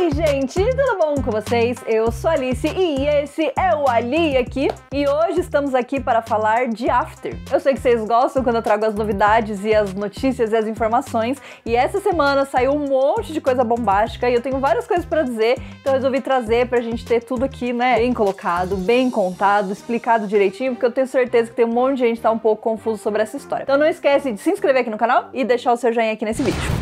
Oi, gente, tudo bom com vocês? Eu sou Alice e esse é o Ali aqui. E hoje estamos aqui para falar de After. Eu sei que vocês gostam quando eu trago as novidades e as notícias e as informações. E essa semana saiu um monte de coisa bombástica e eu tenho várias coisas para dizer, então resolvi trazer para a gente ter tudo aqui, né, bem colocado, bem contado, explicado direitinho, porque eu tenho certeza que tem um monte de gente que tá um pouco confuso sobre essa história. Então não esquece de se inscrever aqui no canal e deixar o seu joinha aqui nesse vídeo.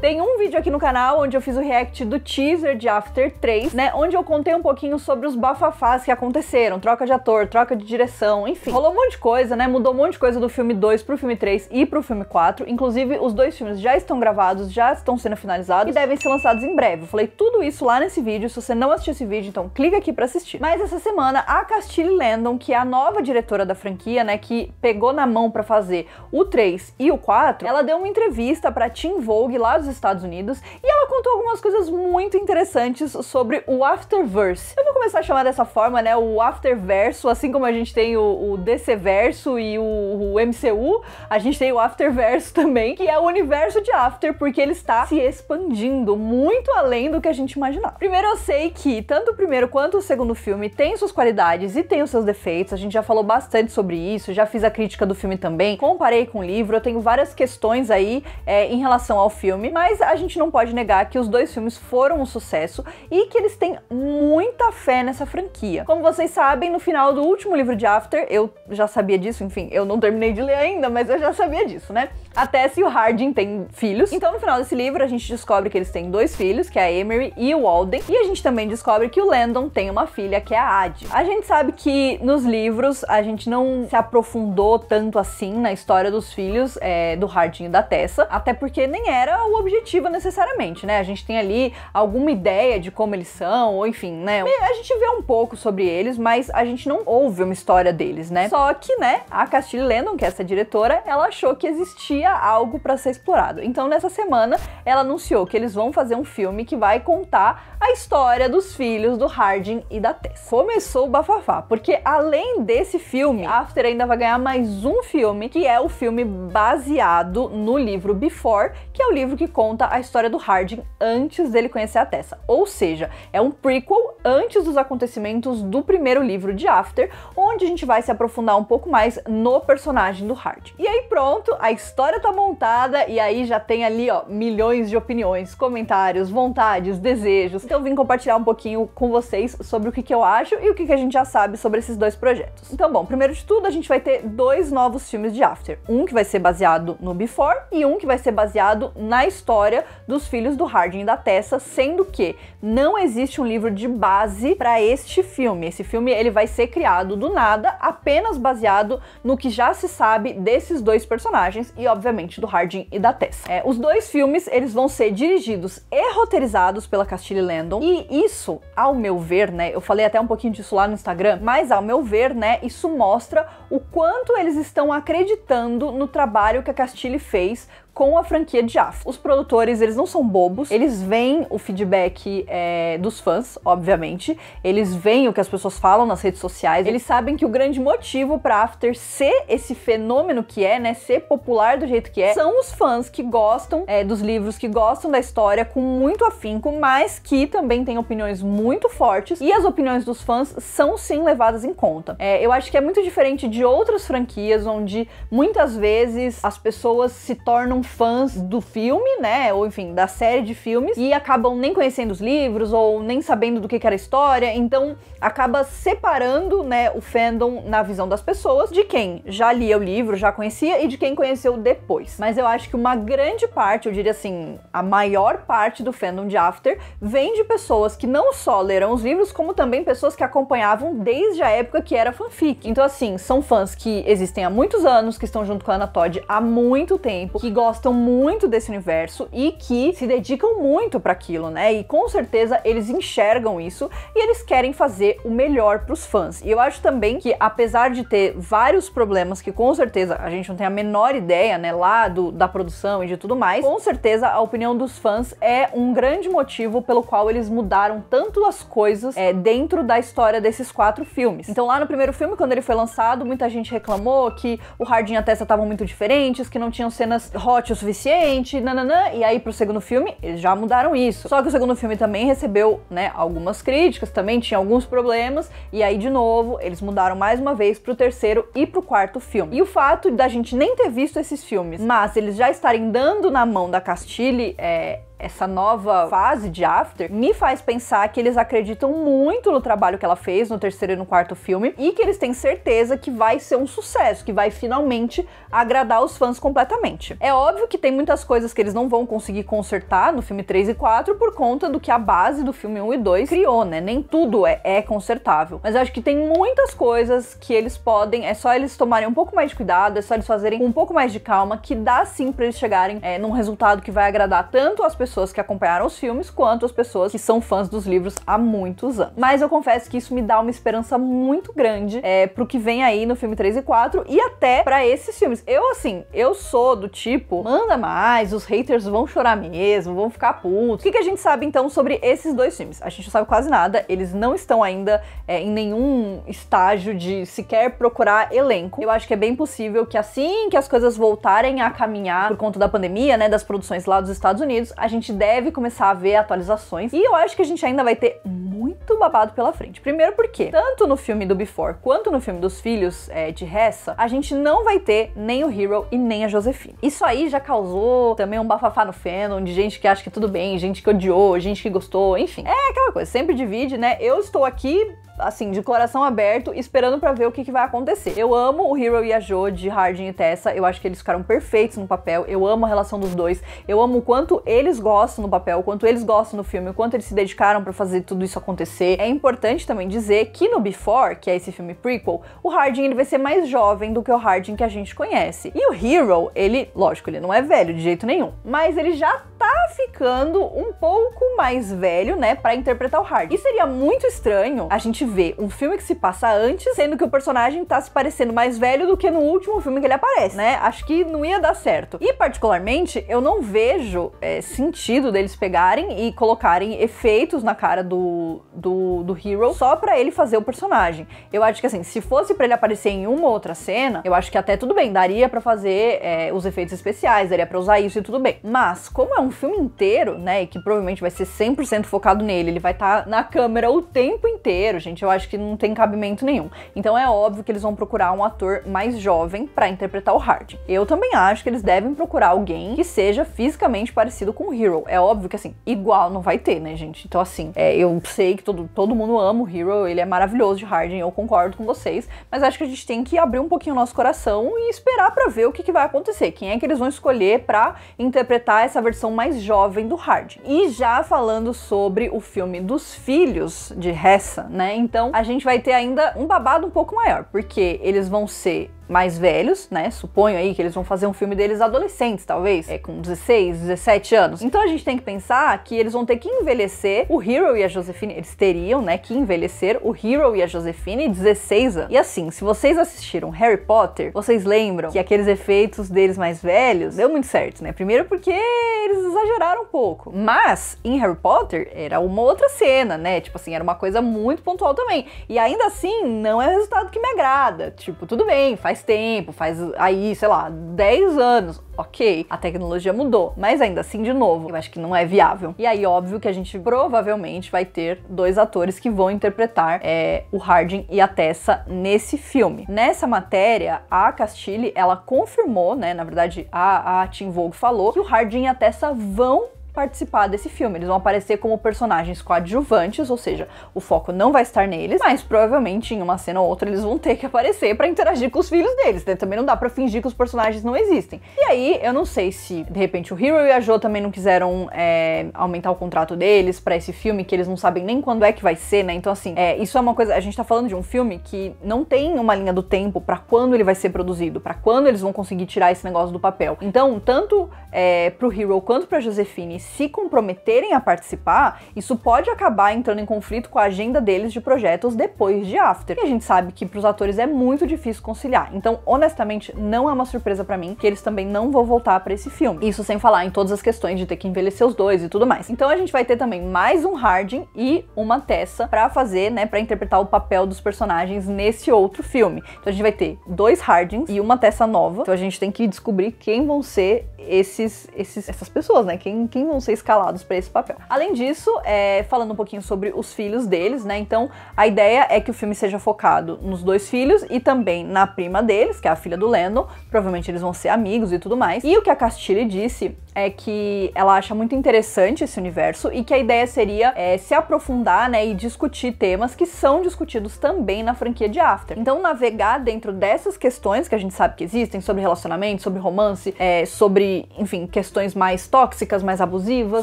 Tem um vídeo aqui no canal onde eu fiz o react do teaser de After 3, né? Onde eu contei um pouquinho sobre os bafafás que aconteceram. Troca de ator, troca de direção, enfim. Rolou um monte de coisa, né? Mudou um monte de coisa do filme 2 pro filme 3 e pro filme 4. Inclusive, os dois filmes já estão gravados, já estão sendo finalizados e devem ser lançados em breve. Eu falei tudo isso lá nesse vídeo. Se você não assistiu esse vídeo, então clica aqui pra assistir. Mas essa semana, a Castile Landon, que é a nova diretora da franquia, né? Que pegou na mão pra fazer o 3 e o 4, ela deu uma entrevista pra Tim Vogue lá dos Estados Unidos, e ela contou algumas coisas muito interessantes sobre o Afterverse. Eu vou começar a chamar dessa forma, né, o Afterverso, assim como a gente tem o, o DC-verso e o, o, MCU, a gente tem o Afterverso também, que é o universo de After, porque ele está se expandindo muito além do que a gente imaginava. Primeiro, eu sei que tanto o primeiro quanto o segundo filme tem suas qualidades e tem os seus defeitos, a gente já falou bastante sobre isso, já fiz a crítica do filme também, comparei com o livro, eu tenho várias questões aí é, em relação ao filme, mas a gente não pode negar que os dois filmes foram um sucesso e que eles têm muita fé nessa franquia. Como vocês sabem, no final do último livro de After, eu já sabia disso, enfim, eu não terminei de ler ainda, mas eu já sabia disso, né? A se e o Hardin têm filhos. Então, no final desse livro, a gente descobre que eles têm dois filhos, que é a Emery e o Alden. E a gente também descobre que o Landon tem uma filha, que é a Adi. A gente sabe que nos livros a gente não se aprofundou tanto assim na história dos filhos é, do Hardin e da Tessa, até porque nem era o objetivo objetiva necessariamente, né? A gente tem ali alguma ideia de como eles são, ou enfim, né? A gente vê um pouco sobre eles, mas a gente não ouve uma história deles, né? Só que, né, a Castile Landon, que é essa diretora, ela achou que existia algo para ser explorado. Então, nessa semana, ela anunciou que eles vão fazer um filme que vai contar a história dos filhos do Harding e da Tess. Começou o bafafá, porque além desse filme, After ainda vai ganhar mais um filme, que é o filme baseado no livro Before, que é o livro que conta a história do Harding antes dele conhecer a Tessa. Ou seja, é um prequel antes dos acontecimentos do primeiro livro de After, onde a gente vai se aprofundar um pouco mais no personagem do Harding. E aí pronto, a história tá montada e aí já tem ali, ó, milhões de opiniões, comentários, vontades, desejos. Então vim compartilhar um pouquinho com vocês sobre o que, que eu acho e o que, que a gente já sabe sobre esses dois projetos. Então, bom, primeiro de tudo, a gente vai ter dois novos filmes de After. Um que vai ser baseado no Before e um que vai ser baseado na história história dos filhos do Harding e da Tessa, sendo que não existe um livro de base para este filme. Esse filme ele vai ser criado do nada, apenas baseado no que já se sabe desses dois personagens e obviamente do Harding e da Tessa. É, os dois filmes eles vão ser dirigidos e roteirizados pela Castile Landon e isso, ao meu ver, né, eu falei até um pouquinho disso lá no Instagram, mas ao meu ver, né, isso mostra o quanto eles estão acreditando no trabalho que a Castile fez com a franquia de Jaffa. Os produtores, eles não são bobos, eles veem o feedback é, dos fãs, obviamente, eles veem o que as pessoas falam nas redes sociais, eles sabem que o grande motivo para After ser esse fenômeno que é, né, ser popular do jeito que é, são os fãs que gostam é, dos livros, que gostam da história com muito afinco, mas que também têm opiniões muito fortes e as opiniões dos fãs são sim levadas em conta. É, eu acho que é muito diferente de outras franquias onde muitas vezes as pessoas se tornam fãs do filme, né? Ou enfim, da série de filmes, e acabam nem conhecendo os livros ou nem sabendo do que, que era a história. Então acaba separando, né, o fandom na visão das pessoas de quem já lia o livro, já conhecia e de quem conheceu depois. Mas eu acho que uma grande parte, eu diria assim, a maior parte do fandom de After vem de pessoas que não só leram os livros, como também pessoas que acompanhavam desde a época que era fanfic. Então, assim, são fãs que existem há muitos anos, que estão junto com a Ana Todd há muito tempo, que gostam gostam muito desse universo e que se dedicam muito para aquilo, né? E com certeza eles enxergam isso e eles querem fazer o melhor para os fãs. E eu acho também que apesar de ter vários problemas que com certeza a gente não tem a menor ideia, né, lá do, da produção e de tudo mais, com certeza a opinião dos fãs é um grande motivo pelo qual eles mudaram tanto as coisas é, dentro da história desses quatro filmes. Então lá no primeiro filme, quando ele foi lançado, muita gente reclamou que o Hardin e a Tessa estavam muito diferentes, que não tinham cenas hot lote o suficiente, nananã. E aí pro segundo filme, eles já mudaram isso. Só que o segundo filme também recebeu, né, algumas críticas, também tinha alguns problemas. E aí, de novo, eles mudaram mais uma vez pro terceiro e pro quarto filme. E o fato da gente nem ter visto esses filmes, mas eles já estarem dando na mão da Castile é, essa nova fase de After me faz pensar que eles acreditam muito no trabalho que ela fez no terceiro e no quarto filme e que eles têm certeza que vai ser um sucesso, que vai finalmente agradar os fãs completamente. É óbvio que tem muitas coisas que eles não vão conseguir consertar no filme 3 e 4 por conta do que a base do filme 1 e 2 criou, né? Nem tudo é, é consertável. Mas eu acho que tem muitas coisas que eles podem, é só eles tomarem um pouco mais de cuidado, é só eles fazerem um pouco mais de calma, que dá sim pra eles chegarem é, num resultado que vai agradar tanto as pessoas pessoas que acompanharam os filmes quanto as pessoas que são fãs dos livros há muitos anos. Mas eu confesso que isso me dá uma esperança muito grande é, pro que vem aí no filme 3 e 4 e até para esses filmes. Eu, assim, eu sou do tipo, manda mais, os haters vão chorar mesmo, vão ficar putos. O que, que a gente sabe então sobre esses dois filmes? A gente não sabe quase nada, eles não estão ainda é, em nenhum estágio de sequer procurar elenco. Eu acho que é bem possível que assim que as coisas voltarem a caminhar por conta da pandemia, né, das produções lá dos Estados Unidos, a gente gente deve começar a ver atualizações e eu acho que a gente ainda vai ter muito babado pela frente. Primeiro porque, tanto no filme do Before quanto no filme dos filhos é, de Hessa, a gente não vai ter nem o Hero e nem a Josephine. Isso aí já causou também um bafafá no fandom de gente que acha que é tudo bem, gente que odiou, gente que gostou, enfim. É aquela coisa, sempre divide, né? Eu estou aqui assim, de coração aberto, esperando para ver o que, que, vai acontecer. Eu amo o Hero e a Jo de Hardin e Tessa, eu acho que eles ficaram perfeitos no papel, eu amo a relação dos dois, eu amo o quanto eles gostam no papel, o quanto eles gostam no filme, o quanto eles se dedicaram para fazer tudo isso acontecer. É importante também dizer que no Before, que é esse filme prequel, o Hardin ele vai ser mais jovem do que o Hardin que a gente conhece. E o Hero, ele, lógico, ele não é velho de jeito nenhum, mas ele já tá ficando um pouco mais velho, né, para interpretar o Hardin. E seria muito estranho a gente ver um filme que se passa antes, sendo que o personagem tá se parecendo mais velho do que no último filme que ele aparece, né? Acho que não ia dar certo. E, particularmente, eu não vejo é, sentido deles pegarem e colocarem efeitos na cara do, do, do Hero só para ele fazer o personagem. Eu acho que, assim, se fosse para ele aparecer em uma outra cena, eu acho que até tudo bem, daria para fazer é, os efeitos especiais, daria pra usar isso e tudo bem. Mas, como é um filme inteiro, né, e que provavelmente vai ser 100% focado nele, ele vai estar tá na câmera o tempo inteiro, gente gente. Eu acho que não tem cabimento nenhum. Então é óbvio que eles vão procurar um ator mais jovem para interpretar o Hard. Eu também acho que eles devem procurar alguém que seja fisicamente parecido com o Hero. É óbvio que assim, igual não vai ter, né, gente? Então assim, é, eu sei que todo, todo mundo ama o Hero, ele é maravilhoso de Harden, eu concordo com vocês, mas acho que a gente tem que abrir um pouquinho o nosso coração e esperar para ver o que, que vai acontecer. Quem é que eles vão escolher para interpretar essa versão mais jovem do Hard. E já falando sobre o filme dos filhos de Hessa, né? Então a gente vai ter ainda um babado um pouco maior, porque eles vão ser mais velhos, né? Suponho aí que eles vão fazer um filme deles adolescentes, talvez, é, com 16, 17 anos. Então a gente tem que pensar que eles vão ter que envelhecer o Hero e a Josephine, eles teriam, né, que envelhecer o Hero e a Josephine 16 anos. E assim, se vocês assistiram Harry Potter, vocês lembram que aqueles efeitos deles mais velhos deu muito certo, né? Primeiro porque eles exageraram um pouco, mas em Harry Potter era uma outra cena, né? Tipo assim, era uma coisa muito pontual também. E ainda assim, não é o resultado que me agrada. Tipo, tudo bem, faz faz tempo, faz aí, sei lá, 10 anos. Ok, a tecnologia mudou, mas ainda assim, de novo, eu acho que não é viável. E aí, óbvio que a gente provavelmente vai ter dois atores que vão interpretar é, o Harding e a Tessa nesse filme. Nessa matéria, a Castile, ela confirmou, né, na verdade, a, a Tim Vogue falou que o Harding e a Tessa vão participar desse filme. Eles vão aparecer como personagens coadjuvantes, ou seja, o foco não vai estar neles, mas provavelmente em uma cena ou outra eles vão ter que aparecer para interagir com os filhos deles, né? Também não dá para fingir que os personagens não existem. E aí, eu não sei se de repente o Hero e a Jo também não quiseram é, aumentar o contrato deles para esse filme, que eles não sabem nem quando é que vai ser, né? Então, assim, é, isso é uma coisa. A gente tá falando de um filme que não tem uma linha do tempo para quando ele vai ser produzido, para quando eles vão conseguir tirar esse negócio do papel. Então, tanto é, pro Hero quanto pra Josefine se comprometerem a participar, isso pode acabar entrando em conflito com a agenda deles de projetos depois de After. E a gente sabe que para os atores é muito difícil conciliar. Então, honestamente, não é uma surpresa para mim que eles também não vão voltar para esse filme. Isso sem falar em todas as questões de ter que envelhecer os dois e tudo mais. Então a gente vai ter também mais um Harding e uma Tessa para fazer, né, para interpretar o papel dos personagens nesse outro filme. Então a gente vai ter dois Hardings e uma Tessa nova. Então a gente tem que descobrir quem vão ser esses, esses essas pessoas, né? Quem, quem vão vão ser escalados para esse papel. Além disso, é, falando um pouquinho sobre os filhos deles, né? Então, a ideia é que o filme seja focado nos dois filhos e também na prima deles, que é a filha do Lennon. Provavelmente eles vão ser amigos e tudo mais. E o que a Castile disse é que ela acha muito interessante esse universo e que a ideia seria é, se aprofundar né, e discutir temas que são discutidos também na franquia de After. Então, navegar dentro dessas questões que a gente sabe que existem sobre relacionamento, sobre romance, é, sobre, enfim, questões mais tóxicas, mais abusivas,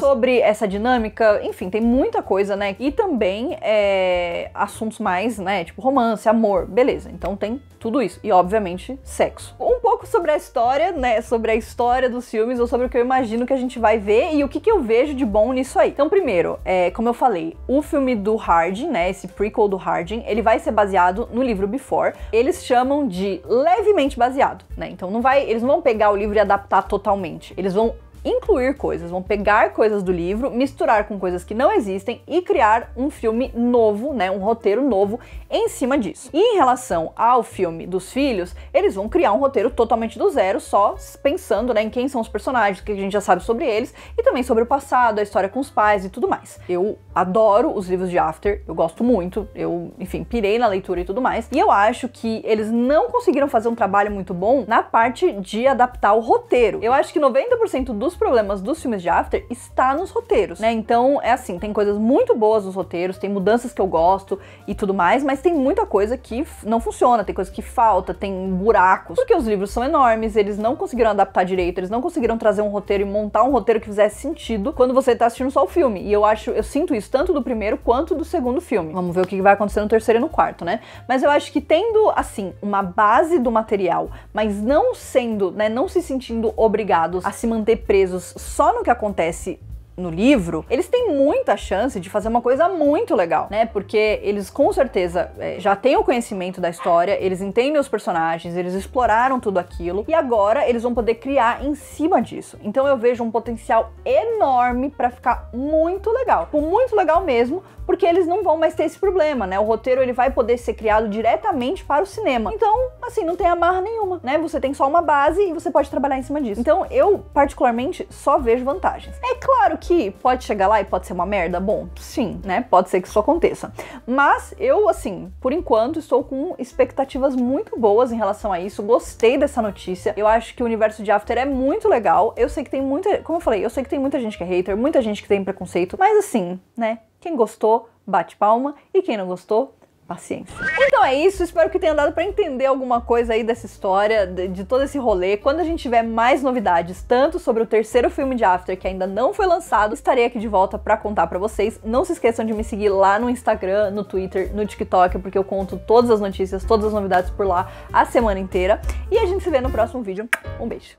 sobre essa dinâmica, enfim, tem muita coisa, né? E também é, assuntos mais, né, tipo romance, amor, beleza. Então, tem tudo isso. E, obviamente, sexo pouco sobre a história, né? Sobre a história dos filmes ou sobre o que eu imagino que a gente vai ver e o que, que eu vejo de bom nisso aí. Então, primeiro, é, como eu falei, o filme do Harding, né? Esse prequel do Harding, ele vai ser baseado no livro Before. Eles chamam de levemente baseado, né? Então não vai, eles não vão pegar o livro e adaptar totalmente. Eles vão incluir coisas, vão pegar coisas do livro, misturar com coisas que não existem e criar um filme novo, né, um roteiro novo em cima disso. E em relação ao filme dos filhos, eles vão criar um roteiro totalmente do zero, só pensando, né, em quem são os personagens, o que a gente já sabe sobre eles e também sobre o passado, a história com os pais e tudo mais. Eu adoro os livros de After, eu gosto muito, eu, enfim, pirei na leitura e tudo mais. E eu acho que eles não conseguiram fazer um trabalho muito bom na parte de adaptar o roteiro. Eu acho que 90% dos dos problemas dos filmes de After está nos roteiros, né? Então é assim, tem coisas muito boas nos roteiros, tem mudanças que eu gosto e tudo mais, mas tem muita coisa que não funciona, tem coisa que falta, tem buracos. Porque os livros são enormes, eles não conseguiram adaptar direito, eles não conseguiram trazer um roteiro e montar um roteiro que fizesse sentido quando você está assistindo só o filme. E eu acho, eu sinto isso tanto do primeiro quanto do segundo filme. Vamos ver o que vai acontecer no terceiro e no quarto, né? Mas eu acho que tendo assim uma base do material, mas não sendo, né, não se sentindo obrigados a se manter preso presos só no que acontece no livro, eles têm muita chance de fazer uma coisa muito legal, né? Porque eles com certeza é, já têm o conhecimento da história, eles entendem os personagens, eles exploraram tudo aquilo e agora eles vão poder criar em cima disso. Então eu vejo um potencial enorme para ficar muito legal, tipo, muito legal mesmo, porque eles não vão mais ter esse problema, né? O roteiro ele vai poder ser criado diretamente para o cinema. Então, assim, não tem amarra nenhuma, né? Você tem só uma base e você pode trabalhar em cima disso. Então, eu particularmente só vejo vantagens. É claro que pode chegar lá e pode ser uma merda, bom, sim, né? Pode ser que isso aconteça. Mas eu, assim, por enquanto estou com expectativas muito boas em relação a isso. Gostei dessa notícia. Eu acho que o universo de After é muito legal. Eu sei que tem muita, como eu falei, eu sei que tem muita gente que é hater, muita gente que tem preconceito, mas assim, né? Quem gostou, bate palma e quem não gostou, paciência. Então é isso, espero que tenha dado para entender alguma coisa aí dessa história, de, de, todo esse rolê. Quando a gente tiver mais novidades, tanto sobre o terceiro filme de After que ainda não foi lançado, estarei aqui de volta para contar para vocês. Não se esqueçam de me seguir lá no Instagram, no Twitter, no TikTok, porque eu conto todas as notícias, todas as novidades por lá a semana inteira. E a gente se vê no próximo vídeo. Um beijo.